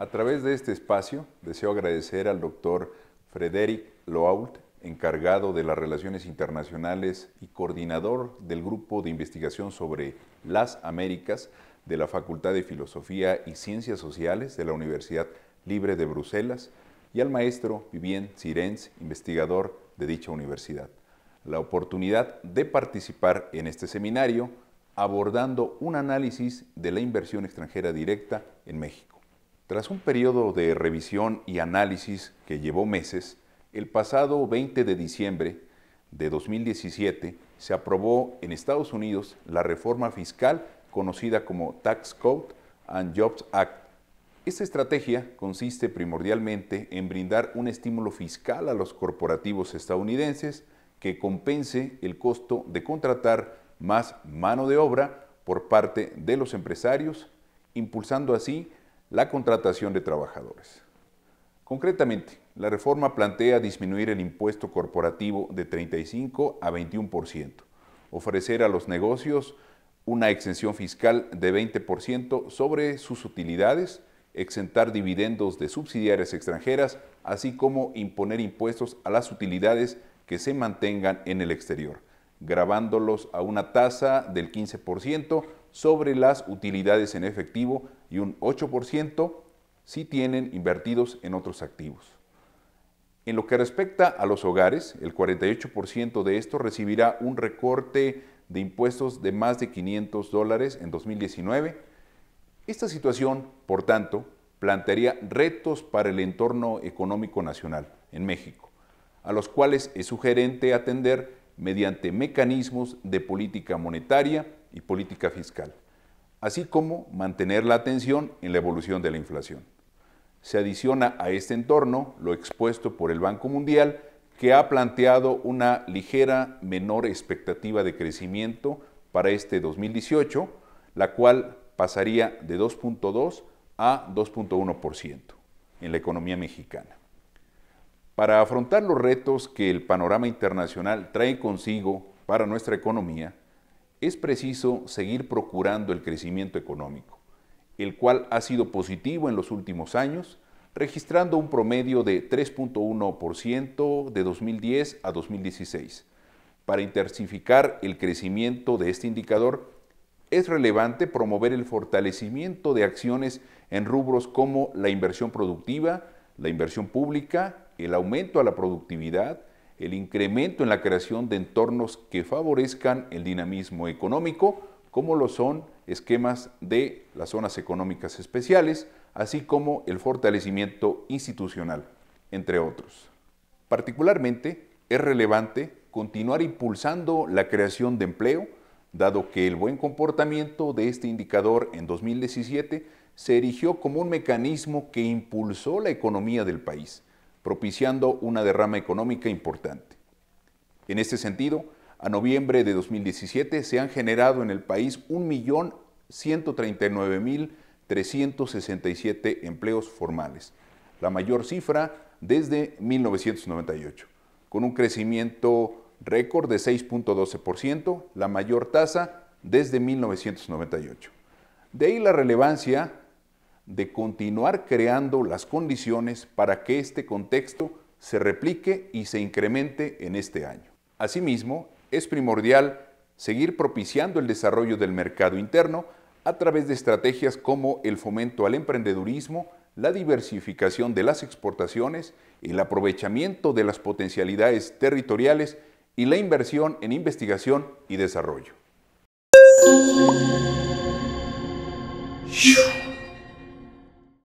A través de este espacio, deseo agradecer al doctor Frederic Loault, encargado de las relaciones internacionales y coordinador del grupo de investigación sobre las Américas de la Facultad de Filosofía y Ciencias Sociales de la Universidad Libre de Bruselas, y al maestro Vivien Sirens, investigador de dicha universidad la oportunidad de participar en este seminario abordando un análisis de la inversión extranjera directa en México. Tras un periodo de revisión y análisis que llevó meses, el pasado 20 de diciembre de 2017 se aprobó en Estados Unidos la reforma fiscal conocida como Tax Code and Jobs Act. Esta estrategia consiste primordialmente en brindar un estímulo fiscal a los corporativos estadounidenses que compense el costo de contratar más mano de obra por parte de los empresarios, impulsando así la contratación de trabajadores. Concretamente, la reforma plantea disminuir el impuesto corporativo de 35 a 21%, ofrecer a los negocios una exención fiscal de 20% sobre sus utilidades, exentar dividendos de subsidiarias extranjeras, así como imponer impuestos a las utilidades que se mantengan en el exterior, grabándolos a una tasa del 15% sobre las utilidades en efectivo y un 8% si tienen invertidos en otros activos. En lo que respecta a los hogares, el 48% de estos recibirá un recorte de impuestos de más de 500 dólares en 2019. Esta situación, por tanto, plantearía retos para el entorno económico nacional en México, a los cuales es sugerente atender mediante mecanismos de política monetaria y política fiscal, así como mantener la atención en la evolución de la inflación. Se adiciona a este entorno lo expuesto por el Banco Mundial, que ha planteado una ligera menor expectativa de crecimiento para este 2018, la cual pasaría de 2.2 a 2.1% en la economía mexicana. Para afrontar los retos que el panorama internacional trae consigo para nuestra economía, es preciso seguir procurando el crecimiento económico, el cual ha sido positivo en los últimos años, registrando un promedio de 3.1% de 2010 a 2016. Para intensificar el crecimiento de este indicador, es relevante promover el fortalecimiento de acciones en rubros como la inversión productiva, la inversión pública, el aumento a la productividad, el incremento en la creación de entornos que favorezcan el dinamismo económico, como lo son esquemas de las zonas económicas especiales, así como el fortalecimiento institucional, entre otros. Particularmente, es relevante continuar impulsando la creación de empleo, dado que el buen comportamiento de este indicador en 2017 se erigió como un mecanismo que impulsó la economía del país propiciando una derrama económica importante. En este sentido, a noviembre de 2017 se han generado en el país 1.139.367 empleos formales, la mayor cifra desde 1998, con un crecimiento récord de 6.12%, la mayor tasa desde 1998. De ahí la relevancia de continuar creando las condiciones para que este contexto se replique y se incremente en este año. Asimismo, es primordial seguir propiciando el desarrollo del mercado interno a través de estrategias como el fomento al emprendedurismo, la diversificación de las exportaciones, el aprovechamiento de las potencialidades territoriales y la inversión en investigación y desarrollo.